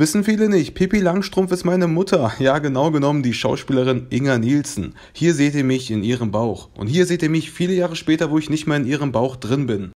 Wissen viele nicht, Pippi Langstrumpf ist meine Mutter. Ja, genau genommen die Schauspielerin Inga Nielsen. Hier seht ihr mich in ihrem Bauch. Und hier seht ihr mich viele Jahre später, wo ich nicht mehr in ihrem Bauch drin bin.